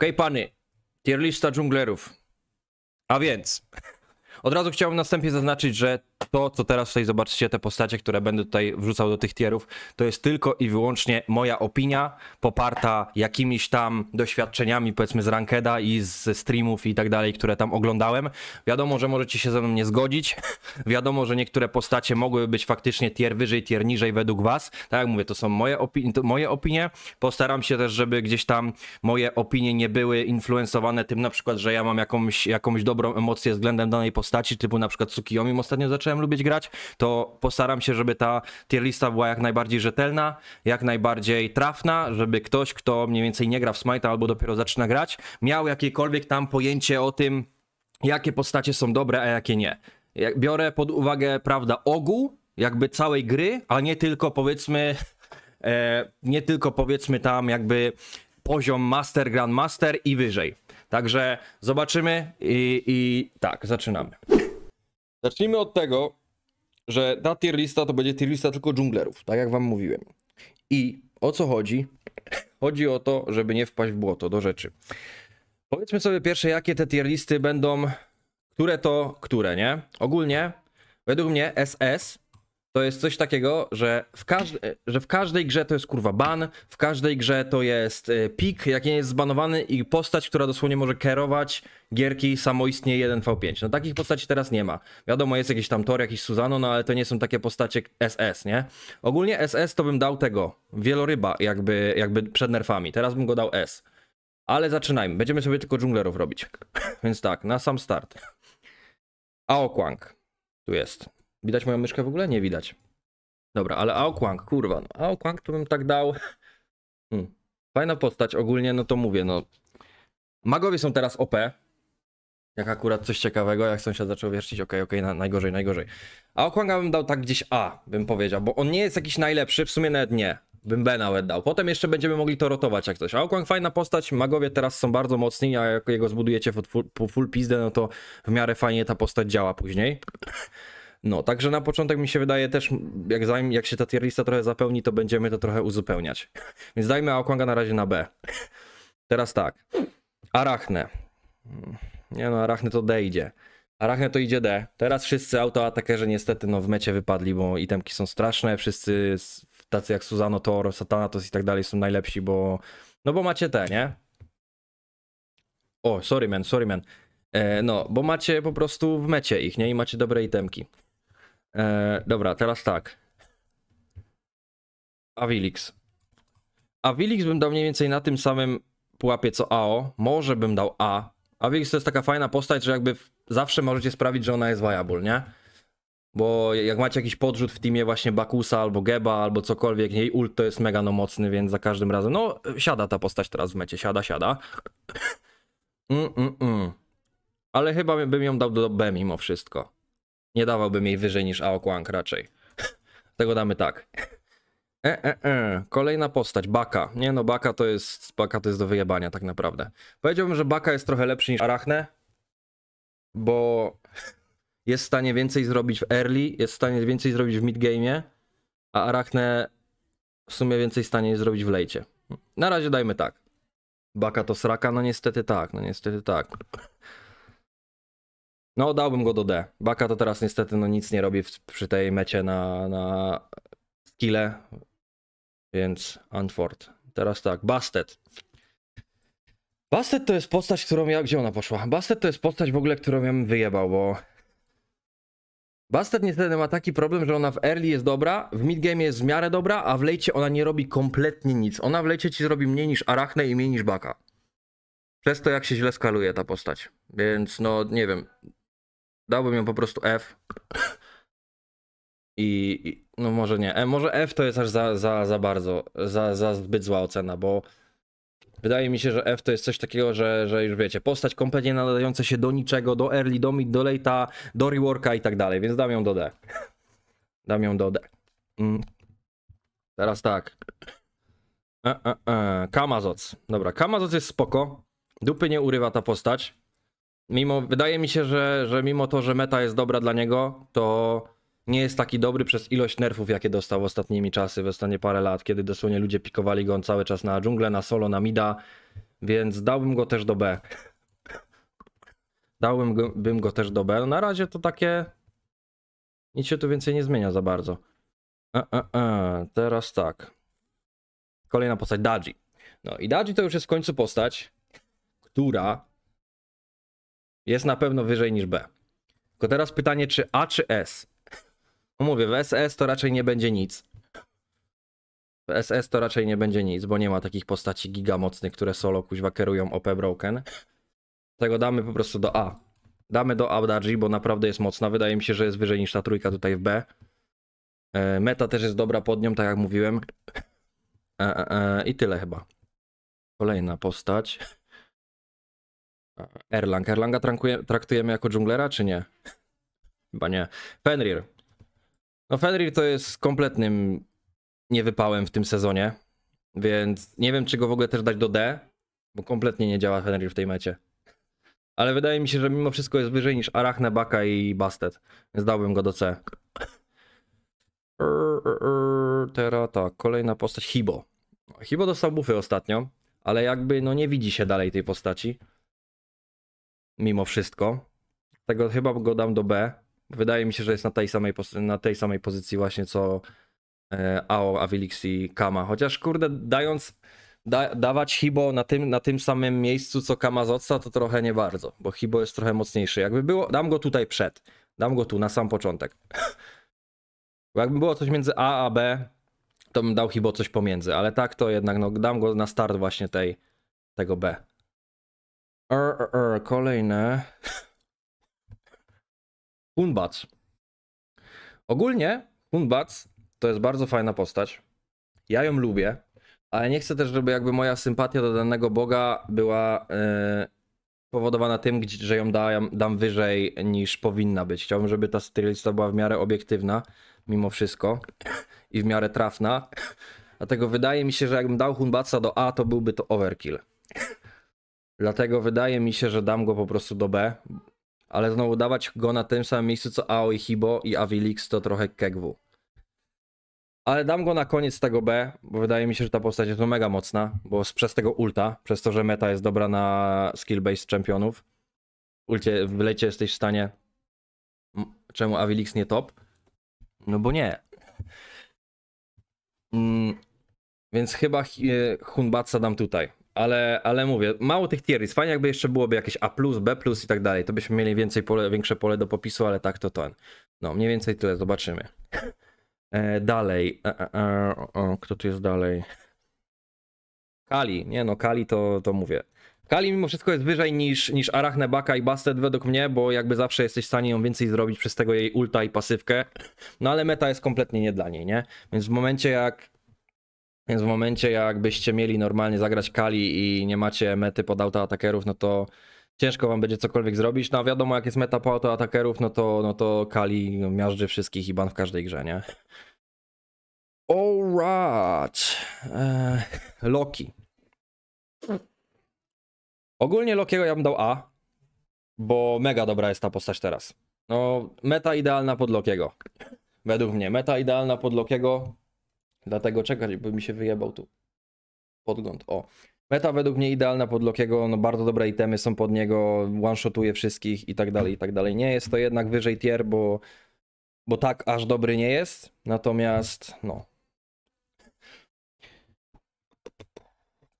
Okej, okay, pany. Tier lista dżunglerów. A więc. Od razu chciałbym następnie zaznaczyć, że to, co teraz tutaj zobaczycie, te postacie, które będę tutaj wrzucał do tych tierów, to jest tylko i wyłącznie moja opinia, poparta jakimiś tam doświadczeniami, powiedzmy z Rankeda i z streamów i tak dalej, które tam oglądałem. Wiadomo, że możecie się ze mną nie zgodzić, wiadomo, że niektóre postacie mogłyby być faktycznie tier wyżej, tier niżej według was. Tak jak mówię, to są moje, opini moje opinie. Postaram się też, żeby gdzieś tam moje opinie nie były influencowane tym na przykład, że ja mam jakąś, jakąś dobrą emocję względem danej postaci, typu na przykład Tsukiyomi ostatnio zacząłem zacząłem lubić grać, to postaram się, żeby ta tier lista była jak najbardziej rzetelna, jak najbardziej trafna, żeby ktoś, kto mniej więcej nie gra w Smite'a albo dopiero zaczyna grać, miał jakiekolwiek tam pojęcie o tym, jakie postacie są dobre, a jakie nie. Biorę pod uwagę, prawda, ogół jakby całej gry, a nie tylko powiedzmy, e, nie tylko powiedzmy tam jakby poziom master, grandmaster i wyżej. Także zobaczymy i, i tak, zaczynamy. Zacznijmy od tego, że ta tier lista to będzie tier lista tylko dżunglerów, tak jak wam mówiłem. I o co chodzi? Chodzi o to, żeby nie wpaść w błoto do rzeczy. Powiedzmy sobie pierwsze, jakie te tier listy będą, które to które, nie? Ogólnie, według mnie SS to jest coś takiego, że w, każde, że w każdej grze to jest kurwa ban, w każdej grze to jest y, pik, jak nie jest zbanowany i postać, która dosłownie może kierować gierki samoistnie 1v5. No takich postaci teraz nie ma. Wiadomo, jest jakiś tam Tor, jakiś Suzano, no ale to nie są takie postacie SS, nie? Ogólnie SS to bym dał tego, wieloryba jakby, jakby przed nerfami, teraz bym go dał S. Ale zaczynajmy, będziemy sobie tylko dżunglerów robić. Więc tak, na sam start. Aokwang, tu jest. Widać moją myszkę w ogóle? Nie widać. Dobra, ale Aokwang, kurwa. No, Aokwang to bym tak dał. Hmm. Fajna postać ogólnie, no to mówię, no. Magowie są teraz OP. Jak akurat coś ciekawego, jak sąsiad zaczął wiercić, okej, okay, okej, okay, na, najgorzej, najgorzej. Aokwanga bym dał tak gdzieś A, bym powiedział, bo on nie jest jakiś najlepszy, w sumie nawet nie. Bym B nawet dał. Potem jeszcze będziemy mogli to rotować jak coś. Aokwang fajna postać, magowie teraz są bardzo mocni, a jak jego zbudujecie po full, full pizdę, no to w miarę fajnie ta postać działa później. No, także na początek mi się wydaje też, jak, zajm, jak się ta tier lista trochę zapełni, to będziemy to trochę uzupełniać. Więc dajmy Aokwanga na razie na B. Teraz tak. Arachne. Hmm, nie no, Arachne to D idzie. Arachne to idzie D. Teraz wszyscy autoatakerzy niestety no, w mecie wypadli, bo itemki są straszne. Wszyscy tacy jak Suzano Tor, Satanatos i tak dalej są najlepsi, bo... No bo macie te, nie? O, sorry man, sorry man. E, no, bo macie po prostu w mecie ich, nie? I macie dobre itemki. E, dobra, teraz tak. Avilix. Avilix bym dał mniej więcej na tym samym pułapie co AO. Może bym dał A. Avilix to jest taka fajna postać, że jakby zawsze możecie sprawić, że ona jest viable, nie? Bo jak macie jakiś podrzut w teamie właśnie Bakusa albo Geba albo cokolwiek, jej ult to jest mega no mocny, więc za każdym razem, no siada ta postać teraz w mecie, siada, siada. mm, mm, mm. Ale chyba bym ją dał do B mimo wszystko. Nie dawałbym jej wyżej niż Aokwang raczej. Tego damy tak. E, e, e. Kolejna postać, Baka. Nie no, Baka to jest. Baka to jest do wyjebania tak naprawdę. Powiedziałbym, że Baka jest trochę lepszy niż Arachne, bo jest w stanie więcej zrobić w early, jest w stanie więcej zrobić w midgame'ie, a Arachne w sumie więcej stanie zrobić w lejcie. Na razie dajmy tak. Baka to sraka, no niestety tak, no niestety tak. No, dałbym go do D. Baka to teraz niestety no, nic nie robi w, przy tej mecie na, na skille, więc Antford. Teraz tak, Bastet. Bastet to jest postać, którą ja... Gdzie ona poszła? Bastet to jest postać w ogóle, którą ja bym wyjebał, bo... Bastet niestety ma taki problem, że ona w early jest dobra, w midgame jest w miarę dobra, a w lejcie ona nie robi kompletnie nic. Ona w lejcie ci zrobi mniej niż Arachne i mniej niż Baka. Przez to jak się źle skaluje ta postać. Więc no, nie wiem. Dałbym ją po prostu F. I, i no może nie. E, może F to jest aż za, za, za bardzo, za, za zbyt zła ocena, bo wydaje mi się, że F to jest coś takiego, że, że już wiecie, postać kompletnie nadająca się do niczego, do early, do mid, do late'a, do reworka i tak dalej, więc dam ją do D. Dam ją do D. Mm. Teraz tak. E, e, e. Kamazoc. Dobra, Kamazoc jest spoko. Dupy nie urywa ta postać mimo, wydaje mi się, że, że mimo to, że meta jest dobra dla niego, to nie jest taki dobry przez ilość nerfów, jakie dostał ostatnimi czasy, w ostatnie parę lat, kiedy dosłownie ludzie pikowali go on cały czas na dżunglę, na solo, na mida, więc dałbym go też do B. Dałbym go, bym go też do B. No na razie to takie... Nic się tu więcej nie zmienia za bardzo. E, e, e. Teraz tak. Kolejna postać, Daji. No i Daji to już jest w końcu postać, która jest na pewno wyżej niż B. Tylko teraz pytanie, czy A czy S? No mówię, w SS to raczej nie będzie nic. W SS to raczej nie będzie nic, bo nie ma takich postaci gigamocnych, które solo kuźwa kierują OP Broken. Tego damy po prostu do A. Damy do A bo naprawdę jest mocna. Wydaje mi się, że jest wyżej niż ta trójka tutaj w B. E, meta też jest dobra pod nią, tak jak mówiłem. E, e, I tyle chyba. Kolejna postać. Erlang. Erlanga traktujemy jako dżunglera, czy nie? Chyba nie. Fenrir. No Fenrir to jest kompletnym niewypałem w tym sezonie, więc nie wiem, czy go w ogóle też dać do D, bo kompletnie nie działa Fenrir w tej mecie. Ale wydaje mi się, że mimo wszystko jest wyżej niż Arachne, Baka i Bastet, więc dałbym go do C. Teraz tak, kolejna postać, Hibo. Hibo dostał bufy ostatnio, ale jakby no nie widzi się dalej tej postaci mimo wszystko. Tego chyba go dam do B. Wydaje mi się, że jest na tej samej, na tej samej pozycji właśnie co e, Ao, Avilix i Kama. Chociaż kurde, dając da, dawać Hibo na tym, na tym samym miejscu co Kama z to trochę nie bardzo, bo Hibo jest trochę mocniejszy. Jakby było, dam go tutaj przed. Dam go tu, na sam początek. Bo jakby było coś między A a B, to bym dał Hibo coś pomiędzy, ale tak to jednak no, dam go na start właśnie tej, tego B. Er, er, kolejne. Hunbats. Ogólnie Hunbats to jest bardzo fajna postać. Ja ją lubię, ale nie chcę też, żeby jakby moja sympatia do danego boga była yy, e, powodowana tym, że ją dam, dam wyżej niż powinna być. Chciałbym, żeby ta stylista była w miarę obiektywna mimo wszystko i w miarę trafna. Dlatego wydaje mi się, że jakbym dał Hunbatsa do A, to byłby to overkill. Dlatego wydaje mi się, że dam go po prostu do B. Ale znowu dawać go na tym samym miejscu co Aoi Hibo i Avilix to trochę kegwu. Ale dam go na koniec tego B, bo wydaje mi się, że ta postać jest no mega mocna, bo przez tego ulta, przez to, że meta jest dobra na skill-based championów, ulcie, w lecie jesteś w stanie... Czemu Avilix nie top? No bo nie. Mm, więc chyba e, Hunbatsa dam tutaj. Ale, ale mówię, mało tych tier list. Fajnie jakby jeszcze byłoby jakieś A+, B+, i tak dalej. To byśmy mieli więcej pole, większe pole do popisu, ale tak to ten. No, mniej więcej tyle, zobaczymy. E, dalej. E, e, e o, kto tu jest dalej? Kali. Nie no, Kali to, to mówię. Kali mimo wszystko jest wyżej niż, niż Arachne, Baka i Bastet według mnie, bo jakby zawsze jesteś w stanie ją więcej zrobić przez tego jej ulta i pasywkę. No ale meta jest kompletnie nie dla niej, nie? Więc w momencie jak więc w momencie, jakbyście mieli normalnie zagrać Kali i nie macie mety pod autoatakerów, no to ciężko wam będzie cokolwiek zrobić. No a wiadomo, jak jest meta po autoatakerów, no to, no to Kali miażdży wszystkich i ban w każdej grze, nie? Alright. Eee, Loki. Ogólnie Lokiego ja bym dał A, bo mega dobra jest ta postać teraz. No, meta idealna pod Lokiego. Według mnie, meta idealna pod Lokiego. Dlatego czekać, bo mi się wyjebał tu podgląd. O. Meta według mnie idealna pod Lokiego, no bardzo dobre itemy są pod niego, one-shotuje wszystkich i tak dalej, i tak dalej. Nie jest to jednak wyżej tier, bo, bo tak aż dobry nie jest, natomiast no.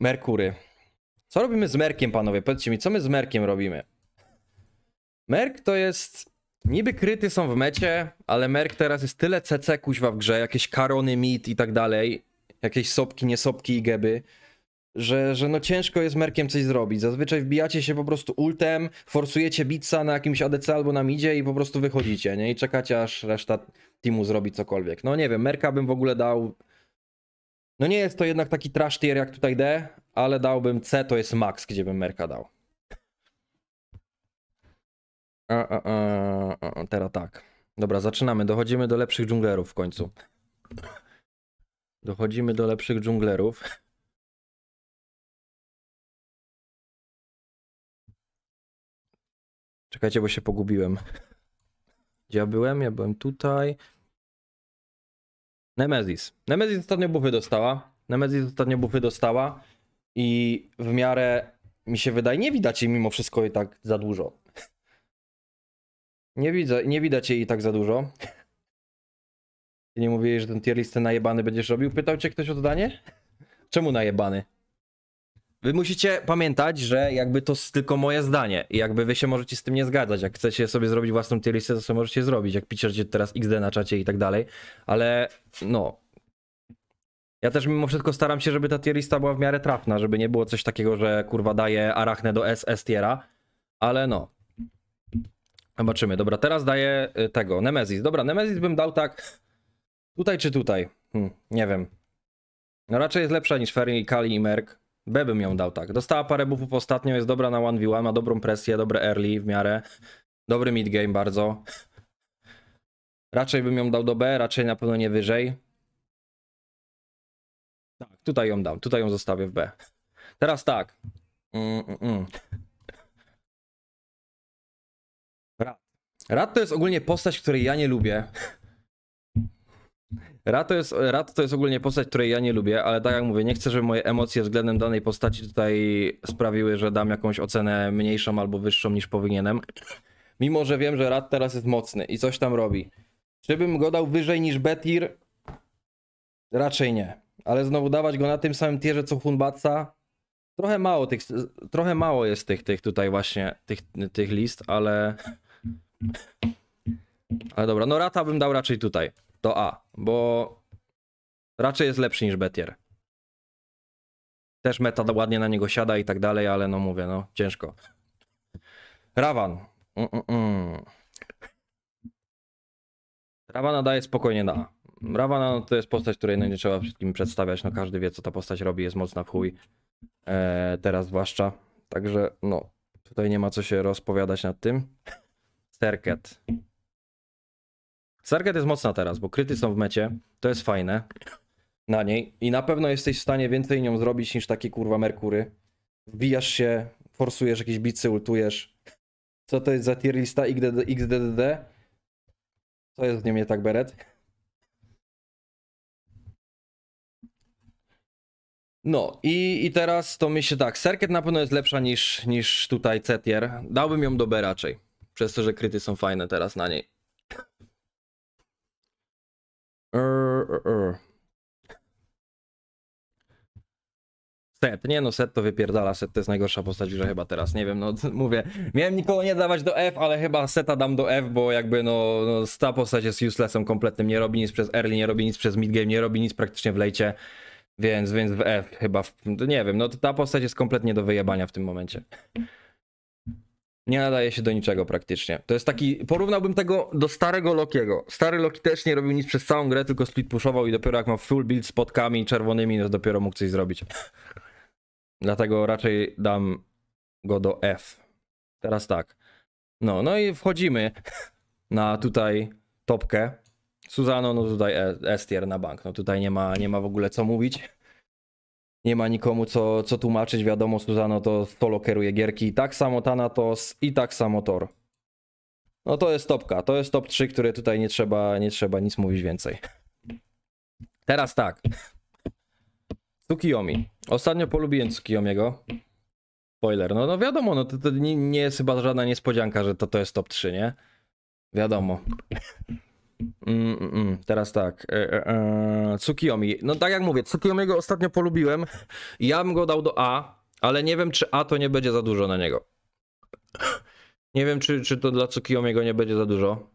Merkury. Co robimy z Merkiem, panowie? Powiedzcie mi, co my z Merkiem robimy? Merk to jest Niby kryty są w mecie, ale Merk teraz jest tyle CC kuźwa w grze, jakieś karony, mit i tak dalej, jakieś sopki, niesopki i geby, że, że no ciężko jest Merkiem coś zrobić. Zazwyczaj wbijacie się po prostu ultem, forsujecie bitsa na jakimś ADC albo na midzie i po prostu wychodzicie, nie? I czekacie aż reszta teamu zrobi cokolwiek. No nie wiem, Merka bym w ogóle dał... No nie jest to jednak taki trash tier jak tutaj D, ale dałbym C, to jest max, gdzie bym Merka dał. A, a, a, a, teraz tak. Dobra, zaczynamy. Dochodzimy do lepszych dżunglerów w końcu. Dochodzimy do lepszych dżunglerów. Czekajcie, bo się pogubiłem. Gdzie ja byłem? Ja byłem tutaj. Nemezis. Nemezis ostatnio bufy dostała. Nemezis ostatnio bufy dostała. I w miarę mi się wydaje, nie widać jej mimo wszystko i tak za dużo. Nie widzę, nie widać jej i tak za dużo. Ty nie mówiłeś, że ten tier listę najebany będziesz robił? Pytał cię ktoś o dodanie? Czemu najebany? Wy musicie pamiętać, że jakby to jest tylko moje zdanie i jakby wy się możecie z tym nie zgadzać. Jak chcecie sobie zrobić własną tier listę, to sobie możecie zrobić. Jak piszecie teraz XD na czacie i tak dalej, ale no. Ja też mimo wszystko staram się, żeby ta tier lista była w miarę trafna, żeby nie było coś takiego, że kurwa daje arachnę do S, S tiera, ale no. Zobaczymy. Dobra, teraz daję y, tego, Nemezis. Dobra, Nemezis bym dał tak tutaj czy tutaj. Hm, nie wiem. No raczej jest lepsza niż Ferry, Kali i Merk. B bym ją dał tak. Dostała parę buffów ostatnio, jest dobra na 1v1, ma dobrą presję, dobre early w miarę. Dobry mid game bardzo. Raczej bym ją dał do B, raczej na pewno nie wyżej. Tak, tutaj ją dam, tutaj ją zostawię w B. Teraz tak. Mm, mm, mm. Rad to jest ogólnie postać, której ja nie lubię. Rad to, jest, rat to jest ogólnie postać, której ja nie lubię, ale tak jak mówię, nie chcę, żeby moje emocje względem danej postaci tutaj sprawiły, że dam jakąś ocenę mniejszą albo wyższą niż powinienem. Mimo, że wiem, że Rad teraz jest mocny i coś tam robi. Czy bym go dał wyżej niż Betir? Raczej nie. Ale znowu dawać go na tym samym tierze co Hunbatsa? Trochę mało tych, trochę mało jest tych, tych tutaj właśnie, tych, tych list, ale... Ale dobra, no rata bym dał raczej tutaj, do A, bo raczej jest lepszy niż Betier. Też meta ładnie na niego siada i tak dalej, ale no mówię, no ciężko. Rawan. Mm -mm. daje spokojnie na A. Ravana no, to jest postać, której no, nie trzeba wszystkim przedstawiać, no każdy wie co ta postać robi, jest mocna w chuj. Eee, teraz zwłaszcza. Także no, tutaj nie ma co się rozpowiadać nad tym. Serket. Serket jest mocna teraz, bo kryty są w mecie. To jest fajne na niej. I na pewno jesteś w stanie więcej nią zrobić niż takie kurwa Merkury. Wbijasz się, forsujesz jakieś bicy, ultujesz. Co to jest za tier lista XDDD? Co jest w nim nie tak, Beret? No i, i teraz to myślę tak, Serket na pewno jest lepsza niż, niż tutaj Cetier. Dałbym ją do B raczej. Przez to, że kryty są fajne teraz na niej. Ur, ur, ur. Set, nie no, set to wypierdala, set to jest najgorsza postać, że chyba teraz, nie wiem, no mówię, miałem nikogo nie dawać do F, ale chyba seta dam do F, bo jakby no, no ta postać jest uselessem kompletnym, nie robi nic przez early, nie robi nic przez midgame, nie robi nic praktycznie w lejcie, więc, więc w F chyba, w, nie wiem, no ta postać jest kompletnie do wyjebania w tym momencie nie nadaje się do niczego praktycznie. To jest taki, porównałbym tego do starego Lokiego. Stary Loki też nie robił nic przez całą grę, tylko split pushował i dopiero jak ma full build z podkami czerwonymi, to dopiero mógł coś zrobić. Dlatego raczej dam go do F. Teraz tak. No, no i wchodzimy na tutaj topkę. Suzano, no tutaj e- S tier na bank. No tutaj nie ma, nie ma w ogóle co mówić nie ma nikomu co, co tłumaczyć, wiadomo, Suzano to solo kieruje gierki, i tak samo Thanatos i tak samo Tor. No to jest topka, to jest top 3, które tutaj nie trzeba, nie trzeba nic mówić więcej. Teraz tak. Tsukiyomi. Ostatnio polubiłem Tsukiyomiego. Spoiler, no, no wiadomo, no to, to nie, nie, jest chyba żadna niespodzianka, że to, to jest top 3, nie? Wiadomo. Mm, mm, teraz tak. E, e, e, Tsukiyomi. No tak jak mówię, Tsukiyomiego ostatnio polubiłem. Ja bym go dał do A, ale nie wiem, czy A to nie będzie za dużo na niego. Nie wiem, czy, czy to dla Tsukiyomiego nie będzie za dużo.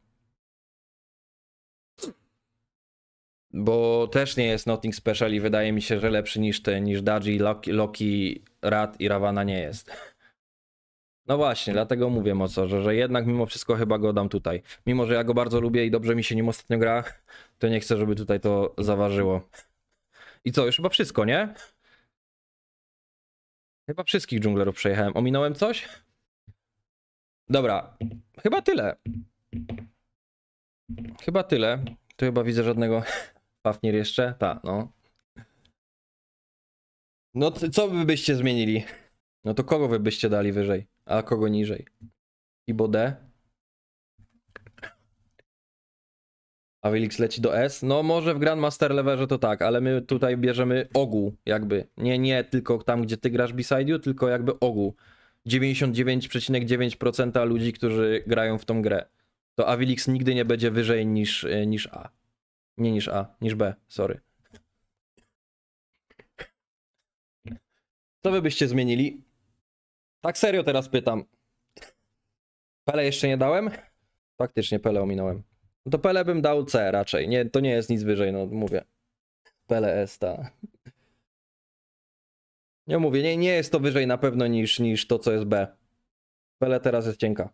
Bo też nie jest Nothing Special i wydaje mi się, że lepszy niż ten, niż Daji, Loki, Loki Rat i Ravana nie jest. No właśnie, dlatego mówię mocno, że, że jednak mimo wszystko chyba go dam tutaj. Mimo, że ja go bardzo lubię i dobrze mi się nim ostatnio gra, to nie chcę, żeby tutaj to zaważyło. I co, już chyba wszystko, nie? Chyba wszystkich dżunglerów przejechałem. Ominąłem coś? Dobra, chyba tyle. Chyba tyle. Tu chyba widzę żadnego Fafnir jeszcze. Ta, no. No co by byście zmienili? No to kogo wy byście dali wyżej? A kogo niżej? Ibo D? A Wilix leci do S? No może w Grandmaster Leverze to tak, ale my tutaj bierzemy ogół jakby. Nie, nie tylko tam, gdzie ty grasz beside you, tylko jakby ogół. 99,9% ludzi, którzy grają w tą grę. To Avilix nigdy nie będzie wyżej niż, e, niż A. Nie niż A, niż B, sorry. Co wy byście zmienili? Tak serio teraz pytam. Pele jeszcze nie dałem? Faktycznie Pele ominąłem. No to Pele bym dał C raczej. Nie, to nie jest nic wyżej, no mówię. Pele S, ta. Nie mówię, nie, nie jest to wyżej na pewno niż, niż to, co jest B. Pele teraz jest cienka.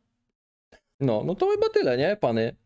No, no to chyba tyle, nie, pany?